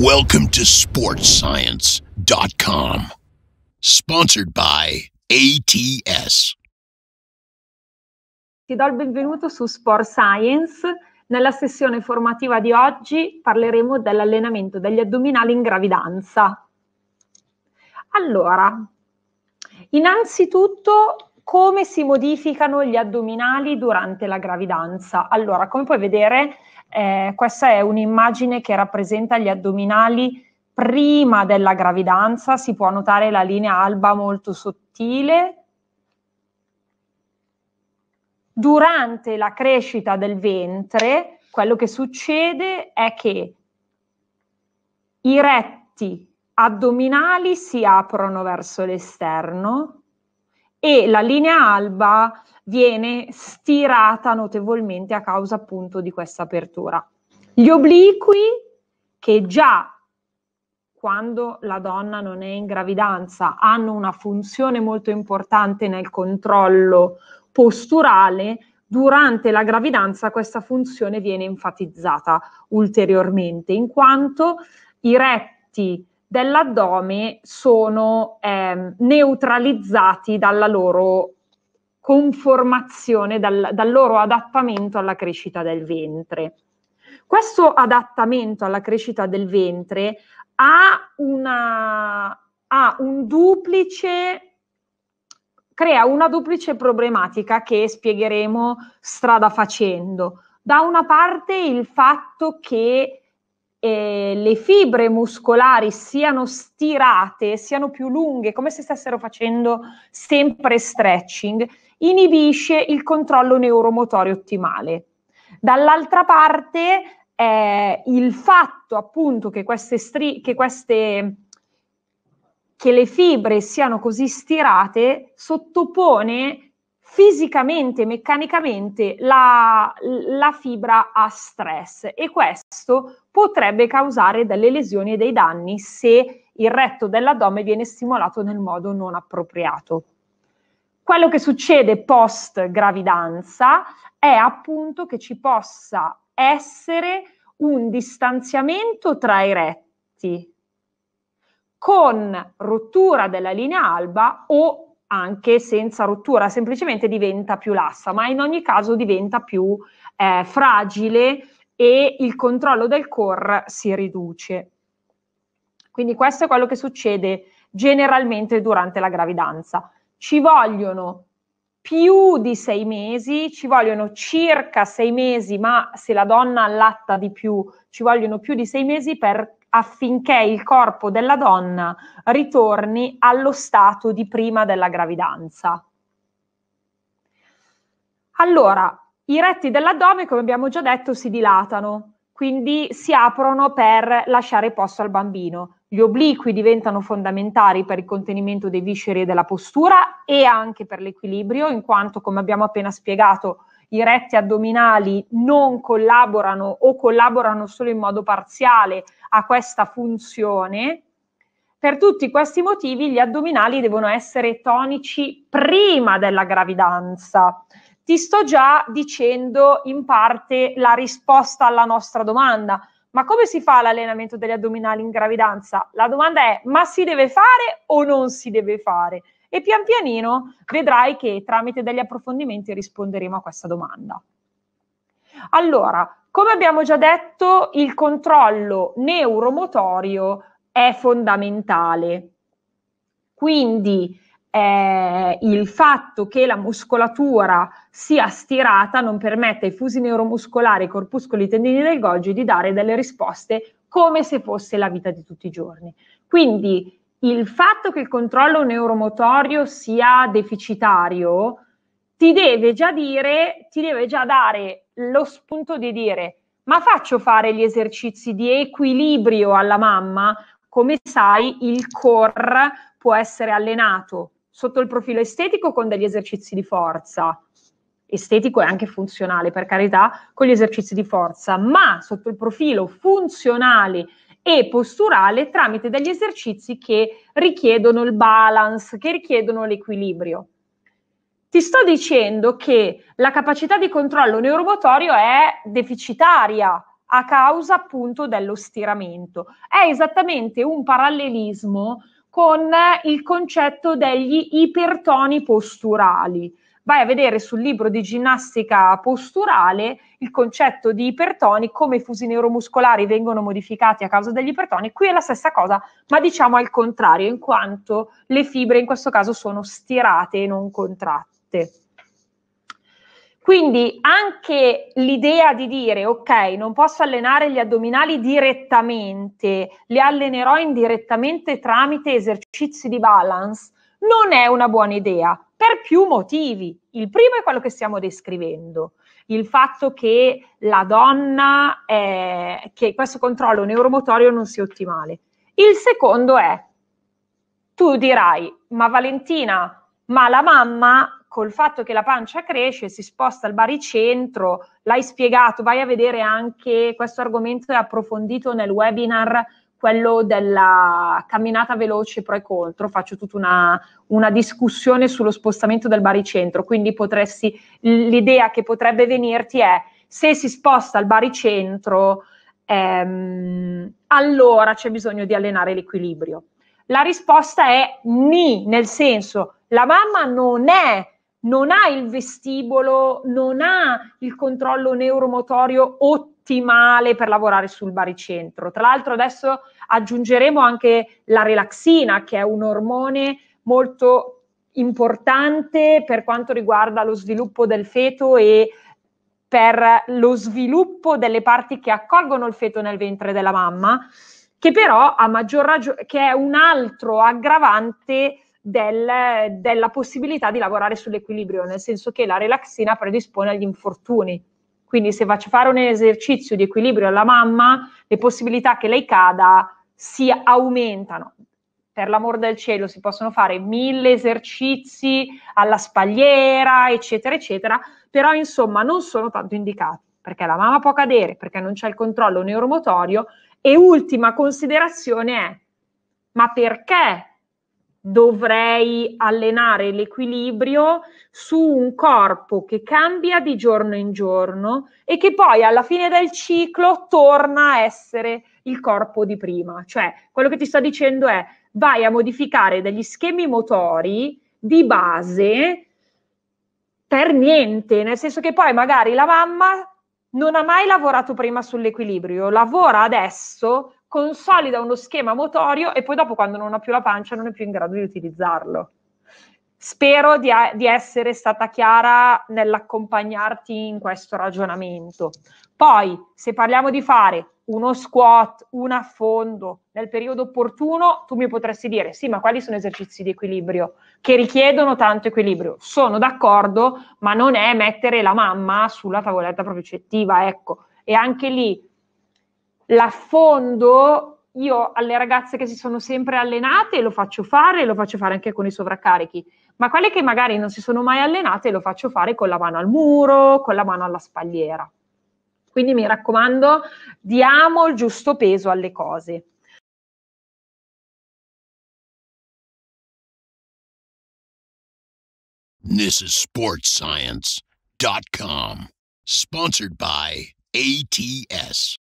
Welcome to SportsScience.com. Sponsored by ATS. Ti do il benvenuto su Sport Science. Nella sessione formativa di oggi parleremo dell'allenamento degli addominali in gravidanza. Allora, innanzitutto come si modificano gli addominali durante la gravidanza? Allora, come puoi vedere, eh, questa è un'immagine che rappresenta gli addominali prima della gravidanza, si può notare la linea alba molto sottile. Durante la crescita del ventre, quello che succede è che i retti addominali si aprono verso l'esterno e la linea alba viene stirata notevolmente a causa appunto di questa apertura. Gli obliqui che già quando la donna non è in gravidanza hanno una funzione molto importante nel controllo posturale, durante la gravidanza questa funzione viene enfatizzata ulteriormente in quanto i retti dell'addome sono eh, neutralizzati dalla loro conformazione, dal, dal loro adattamento alla crescita del ventre. Questo adattamento alla crescita del ventre ha, una, ha un duplice, crea una duplice problematica che spiegheremo strada facendo. Da una parte il fatto che eh, le fibre muscolari siano stirate, siano più lunghe, come se stessero facendo sempre stretching, inibisce il controllo neuromotorio ottimale. Dall'altra parte, eh, il fatto appunto che queste, stri- che queste che le fibre siano così stirate sottopone fisicamente, meccanicamente la, la, fibra ha stress e questo potrebbe causare delle lesioni e dei danni se il retto dell'addome viene stimolato nel modo non appropriato. Quello che succede post gravidanza è appunto che ci possa essere un distanziamento tra i retti con rottura della linea alba o anche senza rottura, semplicemente diventa più lassa, ma in ogni caso diventa più eh, fragile e il controllo del core si riduce. Quindi questo è quello che succede generalmente durante la gravidanza. Ci vogliono più di sei mesi, ci vogliono circa sei mesi, ma se la donna allatta di più, ci vogliono più di sei mesi per affinché il corpo della donna ritorni allo stato di prima della gravidanza. Allora, i retti dell'addome, come abbiamo già detto, si dilatano, quindi si aprono per lasciare posto al bambino. Gli obliqui diventano fondamentali per il contenimento dei visceri e della postura e anche per l'equilibrio, in quanto, come abbiamo appena spiegato, i retti addominali non collaborano o collaborano solo in modo parziale a questa funzione. Per tutti questi motivi gli addominali devono essere tonici prima della gravidanza. Ti sto già dicendo in parte la risposta alla nostra domanda. Ma come si fa l'allenamento degli addominali in gravidanza? La domanda è: ma si deve fare o non si deve fare? e pian pianino vedrai che tramite degli approfondimenti risponderemo a questa domanda. Allora, come abbiamo già detto, il controllo neuromotorio è fondamentale. Quindi eh, il fatto che la muscolatura sia stirata non permette ai fusi neuromuscolari, ai corpuscoli ai tendini del Golgi di dare delle risposte come se fosse la vita di tutti i giorni. Quindi il fatto che il controllo neuromotorio sia deficitario ti deve già dire, ti deve già dare lo spunto di dire ma faccio fare gli esercizi di equilibrio alla mamma? Come sai, il core può essere allenato sotto il profilo estetico con degli esercizi di forza, estetico e anche funzionale, per carità, con gli esercizi di forza, ma sotto il profilo funzionale e posturale tramite degli esercizi che richiedono il balance, che richiedono l'equilibrio. Ti sto dicendo che la capacità di controllo neuromotorio è deficitaria a causa appunto dello stiramento. È esattamente un parallelismo con il concetto degli ipertoni posturali vai a vedere sul libro di ginnastica posturale il concetto di ipertoni, come i fusi neuromuscolari vengono modificati a causa degli ipertoni. Qui è la stessa cosa, ma diciamo al contrario, in quanto le fibre in questo caso sono stirate e non contratte. Quindi anche l'idea di dire ok, non posso allenare gli addominali direttamente, le allenerò indirettamente tramite esercizi di balance, non è una buona idea per più motivi. Il primo è quello che stiamo descrivendo, il fatto che la donna, è, che questo controllo neuromotorio non sia ottimale. Il secondo è, tu dirai, ma Valentina, ma la mamma col fatto che la pancia cresce, si sposta al baricentro, l'hai spiegato, vai a vedere anche questo argomento è approfondito nel webinar quello della camminata veloce pro e contro, faccio tutta una, una, discussione sullo spostamento del baricentro, quindi potresti, l'idea che potrebbe venirti è se si sposta il baricentro, ehm, allora c'è bisogno di allenare l'equilibrio. La risposta è ni, nel senso la mamma non è non ha il vestibolo, non ha il controllo neuromotorio ottico ottimale per lavorare sul baricentro. Tra l'altro adesso aggiungeremo anche la relaxina, che è un ormone molto importante per quanto riguarda lo sviluppo del feto e per lo sviluppo delle parti che accolgono il feto nel ventre della mamma, che però ha maggior ragione, che è un altro aggravante del, della possibilità di lavorare sull'equilibrio, nel senso che la relaxina predispone agli infortuni. Quindi se faccio fare un esercizio di equilibrio alla mamma, le possibilità che lei cada si aumentano. Per l'amor del cielo si possono fare mille esercizi alla spalliera, eccetera, eccetera, però insomma non sono tanto indicati perché la mamma può cadere, perché non c'è il controllo neuromotorio. E ultima considerazione è, ma perché dovrei allenare l'equilibrio su un corpo che cambia di giorno in giorno e che poi alla fine del ciclo torna a essere il corpo di prima. Cioè, quello che ti sto dicendo è vai a modificare degli schemi motori di base per niente, nel senso che poi magari la mamma non ha mai lavorato prima sull'equilibrio, lavora adesso consolida uno schema motorio e poi dopo quando non ha più la pancia non è più in grado di utilizzarlo. Spero di, di essere stata chiara nell'accompagnarti in questo ragionamento. Poi, se parliamo di fare uno squat, un affondo nel periodo opportuno, tu mi potresti dire sì, ma quali sono esercizi di equilibrio che richiedono tanto equilibrio? Sono d'accordo, ma non è mettere la mamma sulla tavoletta proficettiva, ecco. E anche lì l'affondo io alle ragazze che si sono sempre allenate lo faccio fare, lo faccio fare anche con i sovraccarichi, ma quelle che magari non si sono mai allenate lo faccio fare con la mano al muro, con la mano alla spalliera. Quindi mi raccomando, diamo il giusto peso alle cose. This is sportscience.com, sponsored by ATS.